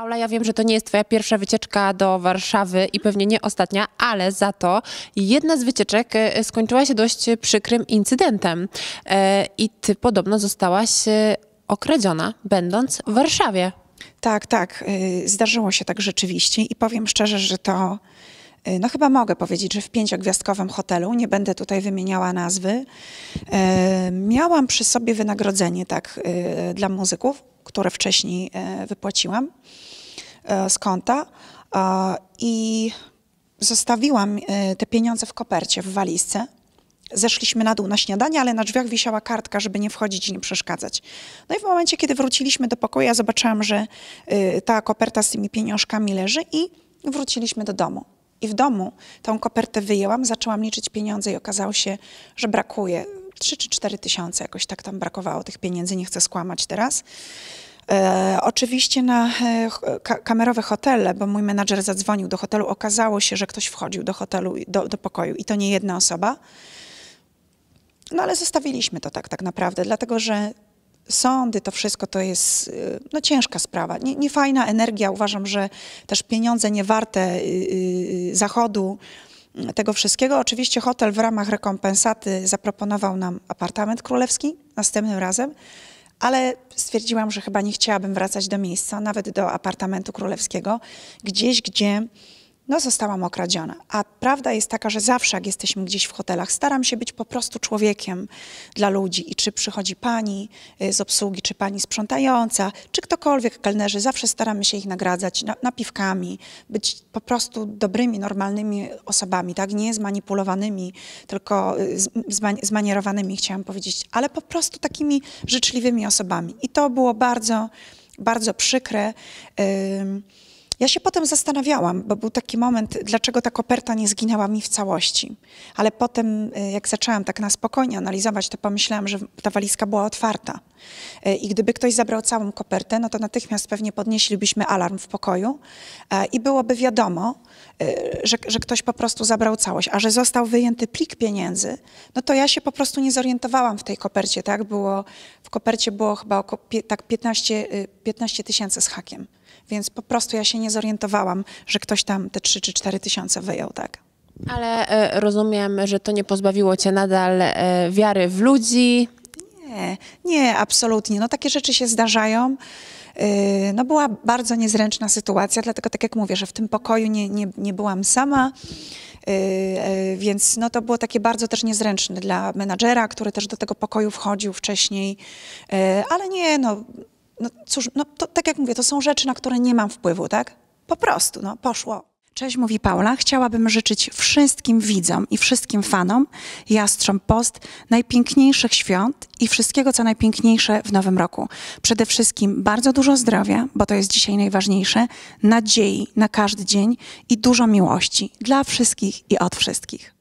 Paula, ja wiem, że to nie jest Twoja pierwsza wycieczka do Warszawy i pewnie nie ostatnia, ale za to jedna z wycieczek e, skończyła się dość przykrym incydentem. E, I Ty podobno zostałaś e, okradziona, będąc w Warszawie. Tak, tak. Zdarzyło się tak rzeczywiście i powiem szczerze, że to E, no chyba mogę powiedzieć, że w pięciogwiazdkowym hotelu, nie będę tutaj wymieniała nazwy, e, miałam przy sobie wynagrodzenie tak e, dla muzyków, które wcześniej wypłaciłam z konta i zostawiłam te pieniądze w kopercie, w walizce. Zeszliśmy na dół na śniadanie, ale na drzwiach wisiała kartka, żeby nie wchodzić i nie przeszkadzać. No i w momencie, kiedy wróciliśmy do pokoju, ja zobaczyłam, że ta koperta z tymi pieniążkami leży i wróciliśmy do domu. I w domu tą kopertę wyjęłam, zaczęłam liczyć pieniądze i okazało się, że brakuje 3 czy 4 tysiące, jakoś tak tam brakowało tych pieniędzy, nie chcę skłamać teraz. E, oczywiście na e, ka kamerowe hotele, bo mój menadżer zadzwonił do hotelu, okazało się, że ktoś wchodził do hotelu, do, do pokoju i to nie jedna osoba. No ale zostawiliśmy to tak, tak naprawdę, dlatego że sądy, to wszystko to jest y, no, ciężka sprawa. Nie, niefajna energia. Uważam, że też pieniądze niewarte yy, zachodu, y, tego wszystkiego. Oczywiście hotel w ramach rekompensaty zaproponował nam apartament królewski następnym razem, ale stwierdziłam, że chyba nie chciałabym wracać do miejsca, nawet do apartamentu królewskiego, gdzieś, gdzie no zostałam okradziona. A prawda jest taka, że zawsze jak jesteśmy gdzieś w hotelach, staram się być po prostu człowiekiem dla ludzi. I czy przychodzi pani y, z obsługi, czy pani sprzątająca, czy ktokolwiek, kelnerzy, zawsze staramy się ich nagradzać napiwkami, być po prostu dobrymi, normalnymi osobami, tak? Nie zmanipulowanymi, tylko y, zmanierowanymi, chciałam powiedzieć, ale po prostu takimi życzliwymi osobami. I to było bardzo, bardzo przykre. Yy ja się potem zastanawiałam, bo był taki moment, dlaczego ta koperta nie zginęła mi w całości. Ale potem, y, jak zaczęłam tak na spokojnie analizować, to pomyślałam, że ta walizka była otwarta. Y, I gdyby ktoś zabrał całą kopertę, no to natychmiast pewnie podnieślibyśmy alarm w pokoju i byłoby wiadomo, y, że, że ktoś po prostu zabrał całość. A że został wyjęty plik pieniędzy, no to ja się po prostu nie zorientowałam w tej kopercie, tak? Było, w kopercie było chyba około tak 15 tysięcy z hakiem. Więc po prostu ja się nie zorientowałam, że ktoś tam te 3 czy 4 tysiące wyjął, tak. Ale y, rozumiem, że to nie pozbawiło cię nadal y, wiary w ludzi. Nie, nie, absolutnie. No takie rzeczy się zdarzają. E, no była bardzo niezręczna sytuacja, dlatego tak jak mówię, że w tym pokoju nie, nie, nie byłam sama. więc no to było takie bardzo też niezręczne dla menadżera, który też do tego pokoju wchodził wcześniej, ale nie, no no cóż, no to, tak jak mówię, to są rzeczy, na które nie mam wpływu, tak? Po prostu, no, poszło. Cześć, mówi Paula. Chciałabym życzyć wszystkim widzom i wszystkim fanom Jastrząb Post najpiękniejszych świąt i wszystkiego, co najpiękniejsze w nowym roku. Przede wszystkim bardzo dużo zdrowia, bo to jest dzisiaj najważniejsze, nadziei na każdy dzień i dużo miłości dla wszystkich i od wszystkich.